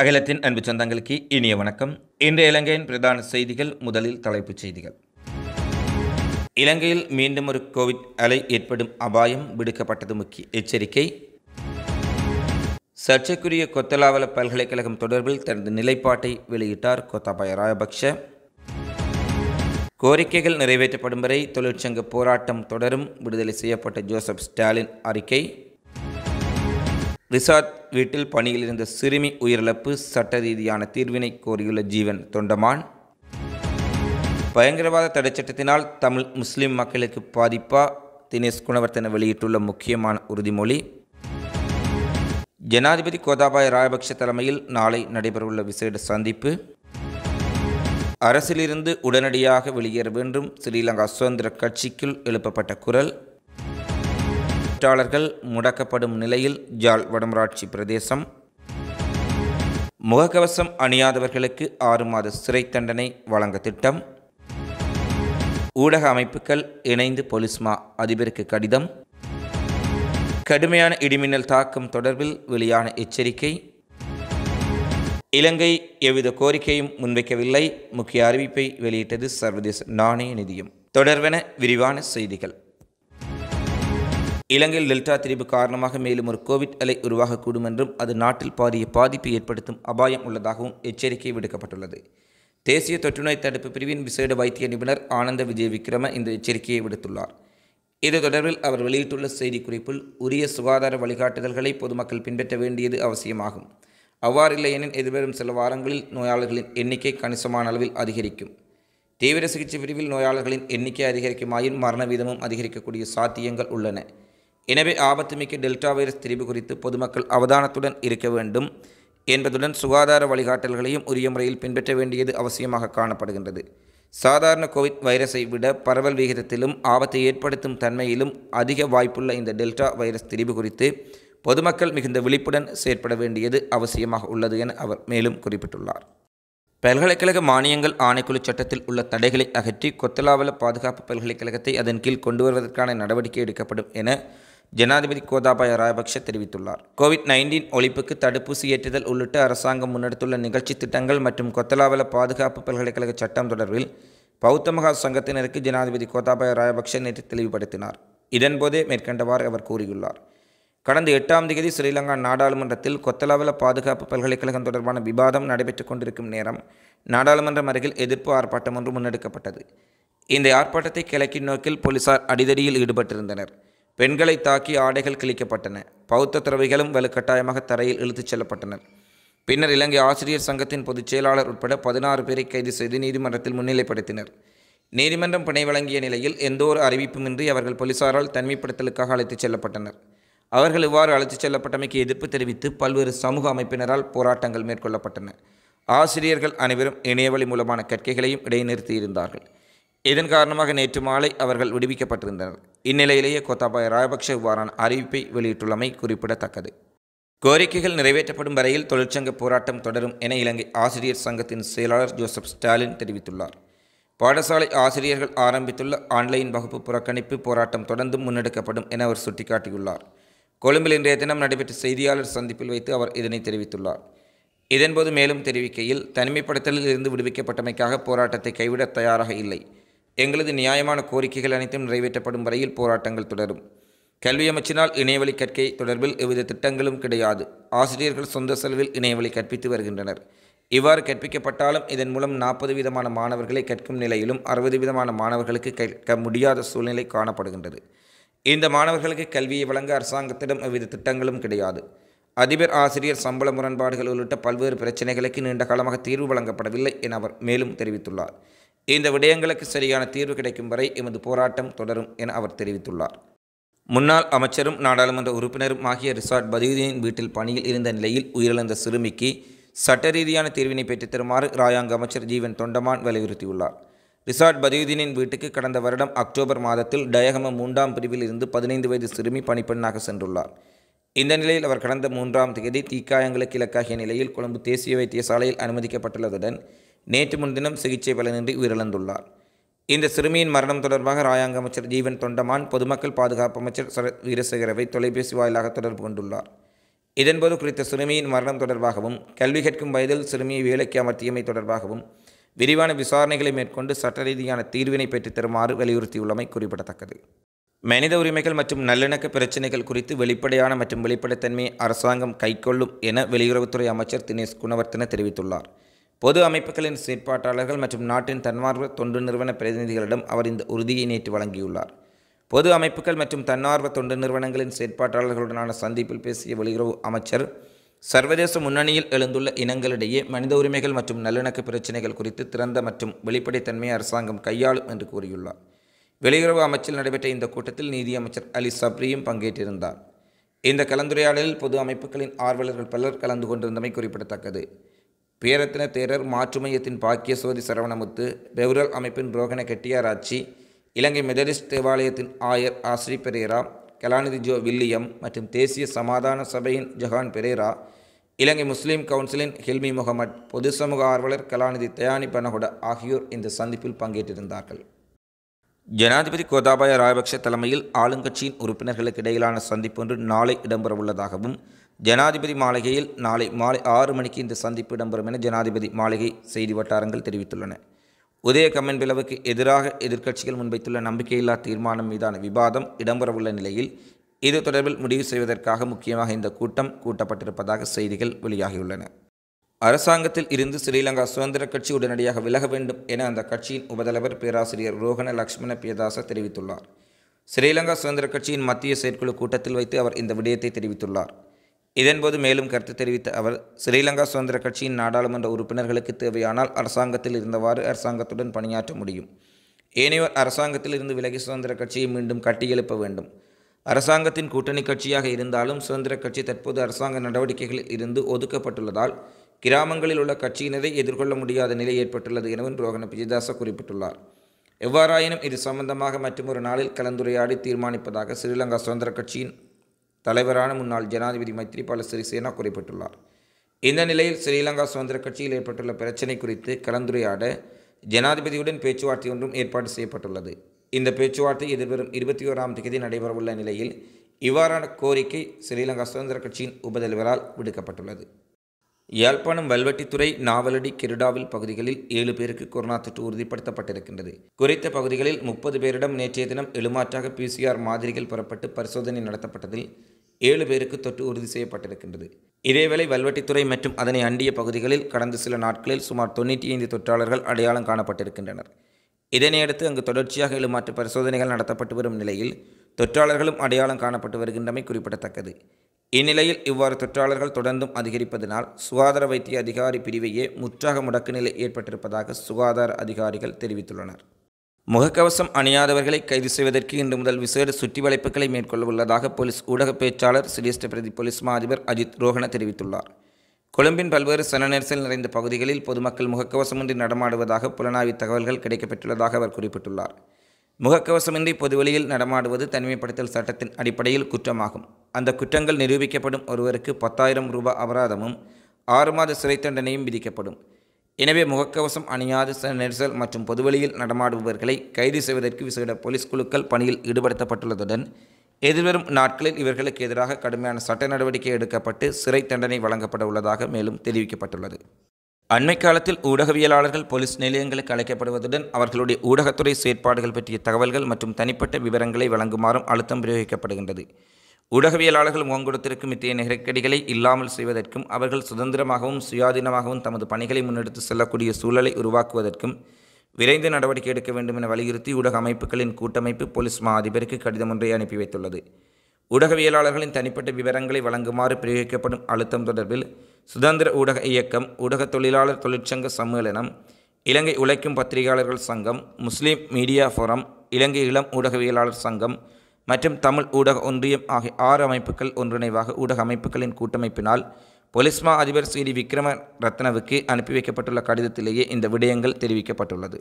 அகிலத்தின் அன்பு சொந்தங்களுக்கு இனிய வணக்கம் இன்றைய இலங்கையின் பிரதான செய்திகள் முதலில் தலைப்புச் செய்திகள் இலங்கையில் மீண்டும் ஒரு கோவிட் அலை ஏற்படும் அபாயம் விடுக்கப்பட்டது முக்கிய எச்சரிக்கை சர்ச்சைக்குரிய கொத்தலாவல பல்கலைக்கழகம் தொடர்பில் தனது நிலைப்பாட்டை வெளியிட்டார் கோத்தாபாய ராயபக்ஷ கோரிக்கைகள் நிறைவேற்றப்படும் வரை தொழிற்சங்க போராட்டம் தொடரும் விடுதலை செய்யப்பட்ட ஜோசப் ஸ்டாலின் அறிக்கை ரிசார்ட் வீட்டில் பணியில் இருந்த சிறுமி உயிரிழப்பு சட்ட ரீதியான தீர்வினை கோரியுள்ள ஜீவன் தொண்டமான் பயங்கரவாத தடைச்சட்டத்தினால் தமிழ் முஸ்லிம் மக்களுக்கு பாதிப்பா தினேஷ் குணவர்த்தன வெளியிட்டுள்ள முக்கியமான உறுதிமொழி ஜனாதிபதி கோதாபாய ராஜபக்ஷ தலைமையில் நாளை நடைபெறவுள்ள விசேட சந்திப்பு அரசிலிருந்து உடனடியாக வெளியேற வேண்டும் ஸ்ரீலங்கா சுதந்திர கட்சிக்குள் எழுப்பப்பட்ட குரல் தொழிலாளர்கள் முடக்கப்படும் நிலையில் ஜாழ் வடமராட்சி பிரதேசம் முகக்கவசம் அணியாதவர்களுக்கு ஆறு மாத சிறை தண்டனை வழங்க திட்டம் ஊடக அமைப்புகள் இணைந்து பொலிஸ்மா அதிபருக்கு கடிதம் கடுமையான இடிமின்னல் தாக்கம் தொடர்பில் வெளியான எச்சரிக்கை இலங்கை எவ்வித கோரிக்கையும் முன்வைக்கவில்லை முக்கிய அறிவிப்பை வெளியிட்டது சர்வதேச நாணய நிதியம் தொடர்வென விரிவான செய்திகள் இலங்கையில் டெல்டா திரிவு காரணமாக மேலும் ஒரு கோவிட் அலை உருவாகக்கூடும் என்றும் அது நாட்டில் பாரிய பாதிப்பை ஏற்படுத்தும் அபாயம் உள்ளதாகவும் எச்சரிக்கை விடுக்கப்பட்டுள்ளது தேசிய தொற்றுநோய் தடுப்பு பிரிவின் விசேட வைத்திய நிபுணர் ஆனந்த விஜய் விக்ரம இந்த எச்சரிக்கையை விடுத்துள்ளார் இது தொடர்பில் அவர் வெளியிட்டுள்ள செய்திக்குறிப்பில் உரிய சுகாதார வழிகாட்டுதல்களை பொதுமக்கள் பின்பற்ற வேண்டியது அவசியமாகும் அவ்வாறு இல்லையெனில் எதிர்வரும் சில வாரங்களில் நோயாளர்களின் எண்ணிக்கை கணிசமான அளவில் அதிகரிக்கும் தீவிர சிகிச்சை பிரிவில் நோயாளர்களின் எண்ணிக்கை அதிகரிக்குமாயின் மரண வீதமும் அதிகரிக்கக்கூடிய சாத்தியங்கள் உள்ளன எனவே ஆபத்துமிக்க டெல்டா வைரஸ் திரிவு குறித்து பொதுமக்கள் அவதானத்துடன் இருக்க வேண்டும் என்பதுடன் சுகாதார வழிகாட்டல்களையும் உரிய முறையில் பின்பற்ற வேண்டியது அவசியமாக காணப்படுகின்றது சாதாரண கோவிட் வைரஸை விட பரவல் விகிதத்திலும் ஆபத்தை ஏற்படுத்தும் தன்மையிலும் அதிக வாய்ப்புள்ள இந்த டெல்டா வைரஸ் திரிவு குறித்து பொதுமக்கள் மிகுந்த விழிப்புடன் செயற்பட வேண்டியது அவசியமாக உள்ளது என அவர் மேலும் குறிப்பிட்டுள்ளார் பல்கலைக்கழக மானியங்கள் ஆணைக்குழு சட்டத்தில் உள்ள தடைகளை அகற்றி கொத்தலாவல பாதுகாப்பு பல்கலைக்கழகத்தை அதன் கீழ் கொண்டு வருவதற்கான நடவடிக்கை எடுக்கப்படும் என ஜனாதிபதி கோதாபாய ராஜபக்ஷ தெரிவித்துள்ளார் கோவிட் நைன்டீன் ஒழிப்புக்கு தடுப்பூசி ஏற்றுதல் உள்ளிட்ட அரசாங்கம் முன்னெடுத்துள்ள நிகழ்ச்சி திட்டங்கள் மற்றும் கொத்தலாவல பாதுகாப்பு பல்கலைக்கழக சட்டம் தொடர்பில் பௌத்த மகா சங்கத்தினருக்கு ஜனாதிபதி கோத்தாபாய ராஜபக்ஷ நேற்று தெளிவுபடுத்தினார் இதன்போதே மேற்கண்டவாறு அவர் கூறியுள்ளார் கடந்த எட்டாம் தேதி ஸ்ரீலங்கா நாடாளுமன்றத்தில் கொத்தலாவல பாதுகாப்பு பல்கலைக்கழகம் தொடர்பான விவாதம் நடைபெற்று கொண்டிருக்கும் நேரம் நாடாளுமன்றம் அருகில் எதிர்ப்பு ஆர்ப்பாட்டம் ஒன்று முன்னெடுக்கப்பட்டது இந்த ஆர்ப்பாட்டத்தை கிழக்கின் நோக்கில் போலீசார் அடிதடியில் ஈடுபட்டிருந்தனர் பெண்களை தாக்கி ஆடைகள் கிழிக்கப்பட்டன பௌத்த துறவிகளும் வலுக்கட்டாயமாக தரையில் இழுத்துச் செல்லப்பட்டனர் பின்னர் இலங்கை ஆசிரியர் சங்கத்தின் பொதுச் செயலாளர் உட்பட பதினாறு பேரை கைது செய்து நீதிமன்றத்தில் முன்னிலைப்படுத்தினர் நீதிமன்றம் பிணை வழங்கிய நிலையில் எந்த ஒரு அறிவிப்புமின்றி அவர்கள் போலீசாரால் தனிமைப்படுத்தலுக்காக அழைத்துச் செல்லப்பட்டனர் அவர்கள் இவ்வாறு அழைத்துச் செல்லப்பட்டமைக்கு எதிர்ப்பு தெரிவித்து பல்வேறு சமூக அமைப்பினரால் போராட்டங்கள் மேற்கொள்ளப்பட்டன ஆசிரியர்கள் அனைவரும் இணையவழி மூலமான கற்கைகளையும் இடைநிறுத்தியிருந்தார்கள் இதன் காரணமாக நேற்று மாலை அவர்கள் விடுவிக்கப்பட்டிருந்தனர் இந்நிலையிலேயே கோத்தாபாய ராஜபக்ஷ இவ்வாறான அறிவிப்பை வெளியிட்டுள்ளமை குறிப்பிடத்தக்கது கோரிக்கைகள் நிறைவேற்றப்படும் வரையில் தொழிற்சங்க போராட்டம் தொடரும் என இலங்கை ஆசிரியர் சங்கத்தின் செயலாளர் ஜோசப் ஸ்டாலின் தெரிவித்துள்ளார் பாடசாலை ஆசிரியர்கள் ஆரம்பித்துள்ள ஆன்லைன் வகுப்பு புறக்கணிப்பு போராட்டம் தொடர்ந்து முன்னெடுக்கப்படும் என அவர் சுட்டிக்காட்டியுள்ளார் கொழும்பில் இன்றைய தினம் நடைபெற்ற செய்தியாளர் சந்திப்பில் வைத்து அவர் இதனை தெரிவித்துள்ளார் இதன்போது மேலும் தெரிவிக்கையில் தனிமைப்படுத்தலில் இருந்து விடுவிக்கப்பட்டமைக்காக போராட்டத்தை கைவிட தயாராக இல்லை எங்களது நியாயமான கோரிக்கைகள் அனைத்தும் நிறைவேற்றப்படும் வரையில் போராட்டங்கள் தொடரும் கல்வி அமைச்சினால் இணையவழி கற்கை தொடர்பில் எவ்வித திட்டங்களும் கிடையாது ஆசிரியர்கள் சொந்த செலவில் இணையவழி கற்பித்து வருகின்றனர் இவ்வாறு கற்பிக்கப்பட்டாலும் இதன் மூலம் நாற்பது விதமான மாணவர்களை கற்கும் நிலையிலும் அறுபது விதமான மாணவர்களுக்கு கற்க முடியாத சூழ்நிலை காணப்படுகின்றது இந்த மாணவர்களுக்கு கல்வியை வழங்க அரசாங்கத்திடம் எவ்வித திட்டங்களும் கிடையாது அதிபர் ஆசிரியர் சம்பள முரண்பாடுகள் உள்ளிட்ட பல்வேறு பிரச்சனைகளுக்கு நீண்ட காலமாக தீர்வு வழங்கப்படவில்லை என அவர் மேலும் தெரிவித்துள்ளார் இந்த விடயங்களுக்கு சரியான தீர்வு கிடைக்கும் வரை எமது போராட்டம் தொடரும் என அவர் தெரிவித்துள்ளார் முன்னாள் அமைச்சரும் நாடாளுமன்ற உறுப்பினரும் ஆகிய ரிசார்ட் பதியுதீனின் வீட்டில் பணியில் இருந்த நிலையில் உயிரிழந்த சிறுமிக்கு சட்ட ரீதியான தீர்வினை பெற்றுத்தருமாறு ராயாங்க அமைச்சர் ஜீவன் தொண்டமான் வலியுறுத்தியுள்ளார் ரிசார்ட் பதியுதீனின் வீட்டுக்கு கடந்த வருடம் அக்டோபர் மாதத்தில் டயகம மூன்றாம் பிரிவில் இருந்து பதினைந்து வயது சிறுமி பணிப்பெண்ணாக சென்றுள்ளார் இந்த நிலையில் அவர் கடந்த மூன்றாம் தேதி தீக்காயங்களுக்கு இலக்காகிய நிலையில் கொழும்பு தேசிய வைத்தியசாலையில் அனுமதிக்கப்பட்டுள்ளதுடன் நேற்று முன்தினம் சிகிச்சை பலனின்றி உயிரிழந்துள்ளார் இந்த சிறுமியின் மரணம் தொடர்பாக ராயாங்க அமைச்சர் ஜீவன் தொண்டமான் பொதுமக்கள் பாதுகாப்பு அமைச்சர் சரத் வீரசேகரவை தொலைபேசி வாயிலாக தொடர்பு கொண்டுள்ளார் இதன்போது குறித்த சிறுமியின் மரணம் தொடர்பாகவும் கல்வி கேட்கும் வயதில் சிறுமியை வேலைக்கு அமர்த்தியமை தொடர்பாகவும் விரிவான விசாரணைகளை மேற்கொண்டு சட்ட ரீதியான தீர்வினை பெற்று தருமாறு வலியுறுத்தியுள்ளமை குறிப்பிடத்தக்கது மனித உரிமைகள் மற்றும் நல்லிணக்க பிரச்சினைகள் குறித்து வெளிப்படையான மற்றும் வெளிப்படைத்தன்மையை அரசாங்கம் கைக்கொள்ளும் என வெளியுறவுத்துறை அமைச்சர் தினேஷ் குணவர்த்தன தெரிவித்துள்ளார் பொது அமைப்புகளின் செயற்பாட்டாளர்கள் மற்றும் நாட்டின் தன்னார்வ தொண்டு நிறுவன பிரதிநிதிகளிடம் அவர் இந்த உறுதியை நேற்று வழங்கியுள்ளார் பொது அமைப்புகள் மற்றும் தன்னார்வ தொண்டு நிறுவனங்களின் செயற்பாட்டாளர்களுடனான சந்திப்பில் பேசிய வெளியுறவு அமைச்சர் சர்வதேச முன்னணியில் எழுந்துள்ள இனங்களிடையே மனித உரிமைகள் மற்றும் நல்லிணக்க பிரச்சினைகள் குறித்து திறந்த மற்றும் வெளிப்படைத்தன்மையை அரசாங்கம் கையாளும் என்று கூறியுள்ளார் வெளியுறவு அமைச்சில் நடைபெற்ற இந்த கூட்டத்தில் நீதியமைச்சர் அலி சப்ரியும் பங்கேற்றிருந்தார் இந்த கலந்துரையாடலில் பொது அமைப்புகளின் ஆர்வலர்கள் பலர் கலந்து கொண்டிருந்தமை குறிப்பிடத்தக்கது பேரத்தின தேரர் மாற்றுமையத்தின் பாக்கியசோதி சரவணமுத்து பெவுரல் அமைப்பின் ரோகண கெட்டியாராட்சி இலங்கை மெதலிஸ்ட் தேவாலயத்தின் ஆயர் ஆஸ்ரீ பெரேரா கலாநிதி ஜோ வில்லியம் மற்றும் தேசிய சமாதான சபையின் ஜஹான் பெரேரா இலங்கை முஸ்லீம் கவுன்சிலின் ஹெல்மி முகமட் பொது சமூக ஆர்வலர் கலாநிதி தயானி பனகுட ஆகியோர் இந்த சந்திப்பில் பங்கேற்றிருந்தார்கள் ஜனாதிபதி கோதாபாய ராஜபக்ஷ தலைமையில் ஆளுங்கட்சியின் உறுப்பினர்களுக்கு இடையிலான சந்திப்பொன்று நாளை இடம்பெறவுள்ளதாகவும் ஜனாதிபதி மாளிகையில் நாளை மாலை ஆறு மணிக்கு இந்த சந்திப்பு இடம்பெறும் என ஜனாதிபதி மாளிகை செய்தி வட்டாரங்கள் தெரிவித்துள்ளன உதய கம்மன் பிளவுக்கு எதிராக எதிர்க்கட்சிகள் முன்வைத்துள்ள நம்பிக்கையில்லா தீர்மானம் மீதான விவாதம் இடம்பெறவுள்ள நிலையில் இது தொடர்பில் முடிவு செய்வதற்காக முக்கியமாக இந்த கூட்டம் கூட்டப்பட்டிருப்பதாக செய்திகள் வெளியாகியுள்ளன அரசாங்கத்தில் இருந்து ஸ்ரீலங்கா சுதந்திர கட்சி உடனடியாக விலக வேண்டும் என அந்த கட்சியின் உபதலைவர் பேராசிரியர் ரோஹன லக்ஷ்மண பியதாச தெரிவித்துள்ளார் ஸ்ரீலங்கா சுதந்திர கட்சியின் மத்திய செயற்குழு கூட்டத்தில் வைத்து அவர் இந்த விடயத்தை தெரிவித்துள்ளார் இதன்போது மேலும் கருத்து தெரிவித்த அவர் ஸ்ரீலங்கா சுதந்திர கட்சியின் நாடாளுமன்ற உறுப்பினர்களுக்கு தேவையானால் அரசாங்கத்தில் இருந்தவாறு அரசாங்கத்துடன் பணியாற்ற முடியும் ஏனையோர் அரசாங்கத்தில் இருந்து விலகி சுதந்திர கட்சியை மீண்டும் கட்டியெழுப்ப வேண்டும் அரசாங்கத்தின் கூட்டணி கட்சியாக இருந்தாலும் சுதந்திர கட்சி தற்போது அரசாங்க நடவடிக்கைகளில் இருந்து ஒதுக்கப்பட்டுள்ளதால் கிராமங்களில் உள்ள கட்சியினரை எதிர்கொள்ள முடியாத நிலை ஏற்பட்டுள்ளது எனவும் ரோகன விஜயதாச குறிப்பிட்டுள்ளார் எவ்வாறாயினும் இது சம்பந்தமாக மற்றொரு நாளில் கலந்துரையாடி தீர்மானிப்பதாக ஸ்ரீலங்கா சுதந்திர கட்சியின் தலைவரான முன்னாள் ஜனாதிபதி மைத்ரிபால சிறிசேனா குறிப்பிட்டுள்ளார் இந்த நிலையில் ஸ்ரீலங்கா சுதந்திர கட்சியில் ஏற்பட்டுள்ள பிரச்சினை குறித்து கலந்துரையாட ஜனாதிபதியுடன் பேச்சுவார்த்தை ஒன்றும் ஏற்பாடு செய்யப்பட்டுள்ளது இந்த பேச்சுவார்த்தை எதிர்வரும் இருபத்தி ஓராம் தேதி நடைபெறவுள்ள நிலையில் இவ்வாறான கோரிக்கை ஸ்ரீலங்கா சுதந்திர கட்சியின் உபதலைவரால் விடுக்கப்பட்டுள்ளது யாழ்ப்பாணம் வல்வட்டித்துறை நாவலடி கிருடாவில் பகுதிகளில் ஏழு பேருக்கு கொரோனா தொற்று உறுதிப்படுத்தப்பட்டிருக்கின்றது குறித்த பகுதிகளில் முப்பது பேரிடம் நேற்றைய தினம் எழுமாற்றாக பிசிஆர் மாதிரிகள் பெறப்பட்டு பரிசோதனை நடத்தப்பட்டதில் ஏழு பேருக்கு தொற்று உறுதி செய்யப்பட்டிருக்கின்றது இதேவேளை வல்வட்டித்துறை மற்றும் அதனை அண்டிய பகுதிகளில் கடந்த சில நாட்களில் சுமார் தொண்ணூற்றி ஐந்து தொற்றாளர்கள் அடையாளம் காணப்பட்டிருக்கின்றனர் இதனையடுத்து அங்கு தொடர்ச்சியாக எழுமாற்று பரிசோதனைகள் நடத்தப்பட்டு வரும் நிலையில் தொற்றாளர்களும் அடையாளம் காணப்பட்டு வருகின்றமை குறிப்பிடத்தக்கது இந்நிலையில் இவ்வாறு தொற்றாளர்கள் தொடர்ந்தும் அதிகரிப்பதனால் சுகாதார வைத்திய அதிகாரி பிரிவையே முற்றாக முடக்க நிலை ஏற்பட்டிருப்பதாக சுகாதார அதிகாரிகள் தெரிவித்துள்ளனர் முகக்கவசம் அணியாதவர்களை கைது செய்வதற்கு இன்று முதல் விசேட சுற்றி வளைப்புகளை மேற்கொள்ள உள்ளதாக போலீஸ் ஊடக பேச்சாளர் சிரேஷ்ட பிரதி போலீஸ் மா அதிபர் அஜித் ரோஹன தெரிவித்துள்ளார் கொழும்பின் பல்வேறு சன நெரிசல் நிறைந்த பகுதிகளில் பொதுமக்கள் முகக்கவசமின்றி நடமாடுவதாக புலனாய்வு தகவல்கள் கிடைக்கப்பெற்றுள்ளதாக அவர் குறிப்பிட்டுள்ளார் முகக்கவசமின்றி பொதுவெளியில் நடமாடுவது தனிமைப்படுத்தல் சட்டத்தின் அடிப்படையில் குற்றமாகும் அந்த குற்றங்கள் நிரூபிக்கப்படும் ஒருவருக்கு பத்தாயிரம் ரூபாய் அபராதமும் ஆறு மாத சிறை தண்டனையும் விதிக்கப்படும் எனவே முகக்கவசம் அணியாத நெரிசல் மற்றும் பொதுவெளியில் நடமாடுபவர்களை கைது செய்வதற்கு விசேட போலீஸ் குழுக்கள் பணியில் ஈடுபடுத்தப்பட்டுள்ளதுடன் எதிர்வரும் நாட்களில் இவர்களுக்கு எதிராக கடுமையான சட்ட நடவடிக்கை எடுக்கப்பட்டு சிறை தண்டனை வழங்கப்பட உள்ளதாக மேலும் தெரிவிக்கப்பட்டுள்ளது அண்மை காலத்தில் ஊடகவியலாளர்கள் போலீஸ் நிலையங்களுக்கு அழைக்கப்படுவதுடன் அவர்களுடைய ஊடகத்துறை செயற்பாடுகள் பற்றிய தகவல்கள் மற்றும் தனிப்பட்ட விவரங்களை வழங்குமாறும் அழுத்தம் பிரயோகிக்கப்படுகின்றது ஊடகவியலாளர்கள் முகம் இத்தகைய நெருக்கடிகளை இல்லாமல் செய்வதற்கும் அவர்கள் சுதந்திரமாகவும் சுயாதீனமாகவும் தமது பணிகளை முன்னெடுத்து செல்லக்கூடிய சூழலை உருவாக்குவதற்கும் விரைந்து நடவடிக்கை எடுக்க வேண்டும் என வலியுறுத்தி ஊடக அமைப்புகளின் கூட்டமைப்பு போலீஸ் மா அதிபருக்கு கடிதம் ஒன்றை அனுப்பி வைத்துள்ளது ஊடகவியலாளர்களின் தனிப்பட்ட விவரங்களை வழங்குமாறு பிரயோகிக்கப்படும் அழுத்தம் தொடர்பில் சுதந்திர ஊடக இயக்கம் ஊடக தொழிலாளர் தொழிற்சங்க சம்மேளனம் இலங்கை உழைக்கும் பத்திரிகையாளர்கள் சங்கம் முஸ்லீம் மீடியா ஃபோரம் இலங்கை இளம் ஊடகவியலாளர் சங்கம் மற்றும் தமிழ் ஊடக ஒன்றியம் ஆகிய ஆறு அமைப்புகள் ஒன்றிணைவாக ஊடக அமைப்புகளின் கூட்டமைப்பினால் பொலிஸ்மா அதிபர் ஸ்ரீ டி விக்ரம ரத்னவுக்கு அனுப்பி வைக்கப்பட்டுள்ள கடிதத்திலேயே இந்த விடயங்கள் தெரிவிக்கப்பட்டுள்ளது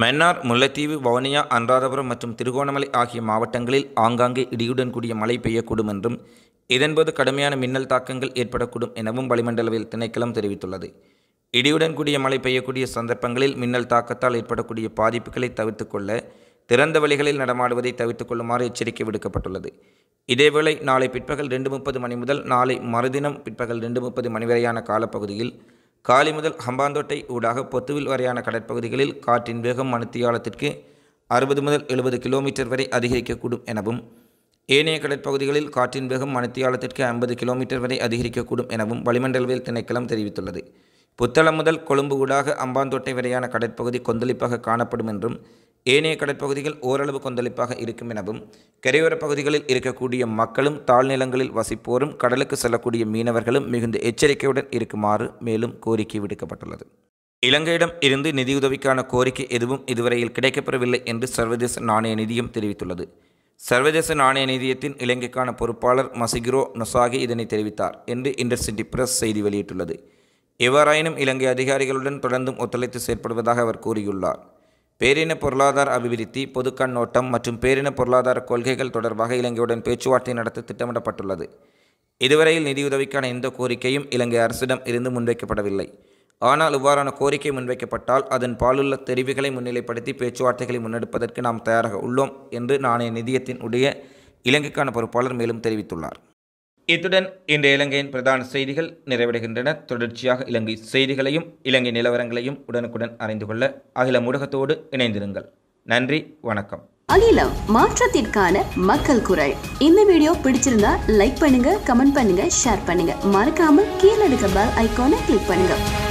மன்னார் முல்லைத்தீவு வவுனியா அன்றாதபுரம் மற்றும் திருகோணமலை ஆகிய மாவட்டங்களில் ஆங்காங்கே இடியுடன் கூடிய மழை பெய்யக்கூடும் என்றும் இதன்போது கடுமையான மின்னல் தாக்கங்கள் ஏற்படக்கூடும் எனவும் வளிமண்டலவியல் திணைக்களம் தெரிவித்துள்ளது இடியுடன் கூடிய மழை பெய்யக்கூடிய சந்தர்ப்பங்களில் மின்னல் தாக்கத்தால் ஏற்படக்கூடிய பாதிப்புகளை தவிர்த்துக்கொள்ள திறந்த வழிகளில் நடமாடுவதை தவிர்த்துக் கொள்ளுமாறு எச்சரிக்கை விடுக்கப்பட்டுள்ளது இதேவேளை நாளை பிற்பகல் ரெண்டு முப்பது மணி முதல் நாளை மறுதினம் பிற்பகல் ரெண்டு முப்பது மணி வரையான காலப்பகுதியில் காலை முதல் ஹம்பாந்தோட்டை ஊடாக பொத்துவில் வரையான கடற்பகுதிகளில் காற்றின் வேகம் மணித்தியாலத்திற்கு அறுபது முதல் எழுபது கிலோமீட்டர் வரை அதிகரிக்கக்கூடும் எனவும் ஏனைய கடற்பகுதிகளில் காற்றின் வேகம் மணித்தியாலத்திற்கு ஐம்பது கிலோமீட்டர் வரை அதிகரிக்கக்கூடும் எனவும் வளிமண்டலவியல் திணைக்களம் தெரிவித்துள்ளது புத்தளம் முதல் கொழும்பு ஊடாக அம்பாந்தோட்டை வரையான கடற்பகுதி கொந்தளிப்பாக காணப்படும் என்றும் ஏனைய கடற்பகுதிகள் ஓரளவு கொந்தளிப்பாக இருக்கும் எனவும் கரையோர பகுதிகளில் இருக்கக்கூடிய மக்களும் தாழ்நிலங்களில் வசிப்போரும் கடலுக்கு செல்லக்கூடிய மீனவர்களும் மிகுந்த எச்சரிக்கையுடன் இருக்குமாறு மேலும் கோரிக்கை விடுக்கப்பட்டுள்ளது இலங்கையிடம் இருந்து நிதியுதவிக்கான கோரிக்கை எதுவும் இதுவரையில் கிடைக்கப்பெறவில்லை என்று சர்வதேச நாணய நிதியம் தெரிவித்துள்ளது சர்வதேச நாணய நிதியத்தின் இலங்கைக்கான பொறுப்பாளர் மசிகிரோ நொசாகி இதனை தெரிவித்தார் என்று இண்டர்சிட்டி பிரஸ் செய்தி வெளியிட்டுள்ளது எவ்வாறாயினும் இலங்கை அதிகாரிகளுடன் தொடர்ந்தும் ஒத்துழைத்து செயற்படுவதாக அவர் கூறியுள்ளார் பேரின பொருளாதார அபிவிருத்தி பொது கண்ணோட்டம் மற்றும் பேரின பொருளாதார கொள்கைகள் தொடர்பாக இலங்கையுடன் பேச்சுவார்த்தை நடத்த திட்டமிடப்பட்டுள்ளது இதுவரையில் நிதியுதவிக்கான எந்த கோரிக்கையும் இலங்கை அரசிடம் இருந்து முன்வைக்கப்படவில்லை ஆனால் இவ்வாறான கோரிக்கை முன்வைக்கப்பட்டால் அதன் பாலுள்ள தெரிவுகளை முன்னிலைப்படுத்தி பேச்சுவார்த்தைகளை முன்னெடுப்பதற்கு நாம் தயாராக உள்ளோம் என்று நாணய நிதியத்தின் உடைய இலங்கைக்கான பொறுப்பாளர் மேலும் தெரிவித்துள்ளார் இத்துடன் இன்றைய இலங்கையின் பிரதான செய்திகள் நிறைவடைகின்றன தொடர்ச்சியாக இலங்கை செய்திகளையும் இலங்கை நிலவரங்களையும் உடனுக்குடன் அறிந்து கொள்ள அகில ஊடகத்தோடு இணைந்திருங்கள் நன்றி வணக்கம் அகிலம் மாற்றத்திற்கான மக்கள் குரல் இந்த வீடியோ பிடிச்சிருந்தா லைக் பண்ணுங்க கமெண்ட் பண்ணுங்க ஷேர் பண்ணுங்க மறக்காம கீழே இருக்க பெல் ஐக்கானை கிளிக் பண்ணுங்க